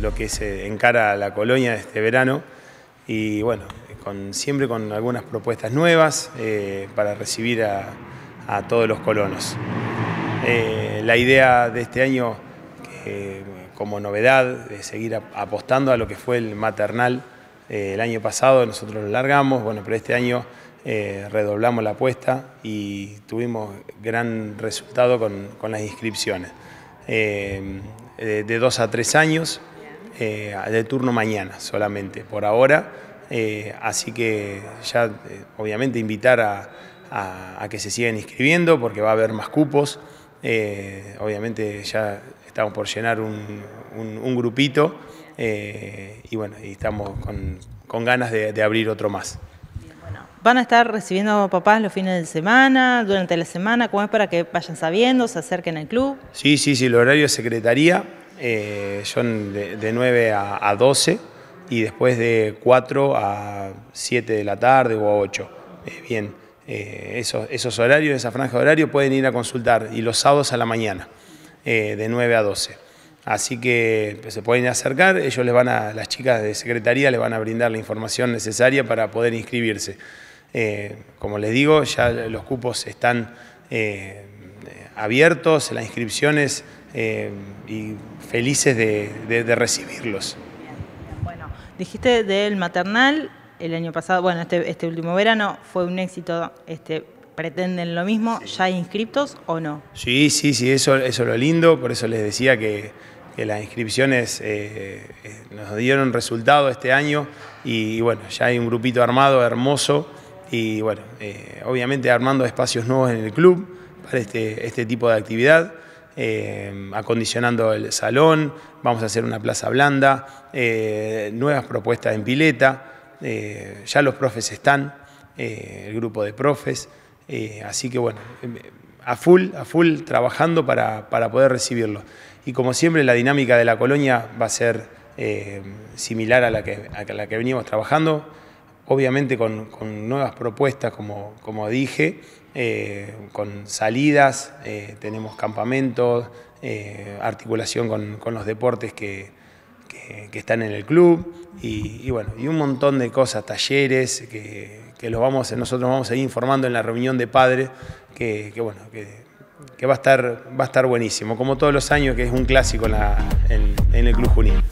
lo que se encara a la colonia este verano y bueno, con, siempre con algunas propuestas nuevas eh, para recibir a, a, todos los colonos. Eh, la idea de este año, como novedad, es seguir apostando a lo que fue el maternal. Eh, el año pasado nosotros lo largamos, bueno, pero este año redoblamos la apuesta y tuvimos gran resultado con, las inscripciones. de dos a tres años, eh, de turno mañana solamente, por ahora. Eh, así que ya, eh, obviamente, invitar a, que se sigan inscribiendo porque va a haber más cupos. obviamente ya estamos por llenar un, grupito y bueno, y estamos con, ganas de, de abrir otro más van a estar recibiendo papás los fines de semana, durante la semana, ¿cómo es para que vayan sabiendo, se acerquen al club? Sí, sí, sí, el horario es secretaría, eh, son de, 9 a, 12 y después de 4 a 7 de la tarde o a 8. Eh, bien, eh, esos, horarios, esa franja de horario pueden ir a consultar y los sábados a la mañana, de 9 a 12. Así que pues, se pueden acercar, ellos les van a, las chicas de secretaría les van a brindar la información necesaria para poder inscribirse. como les digo, ya los cupos están abiertos, las inscripciones eh, y felices de, recibirlos. Bueno, dijiste del maternal, el año pasado, bueno, este, este, último verano fue un éxito, este, pretenden lo mismo, ¿ya hay inscriptos o no? Sí, sí, sí, eso, eso es lo lindo, por eso les decía que, las inscripciones eh, eh, nos dieron resultado este año y, bueno, ya hay un grupito armado hermoso y bueno, obviamente armando espacios nuevos en el club, para este, este, tipo de actividad. Eh, acondicionando el salón, vamos a hacer una plaza blanda, eh, nuevas propuestas en pileta, eh, ya los profes están, el grupo de profes, así que bueno, em, a full, a full trabajando para, poder recibirlos. Y como siempre la dinámica de la colonia va a ser similar a la, que, a la que venimos trabajando, obviamente con, nuevas propuestas, como, como dije, eh, con salidas, eh, tenemos campamentos, eh, articulación con, los deportes que, están en el club y, bueno, y un montón de cosas, talleres que, vamos, nosotros vamos a ir informando en la reunión de padres que, bueno, que, va, a estar, va a estar buenísimo, como todos los años que es un clásico en, en el Club Junín.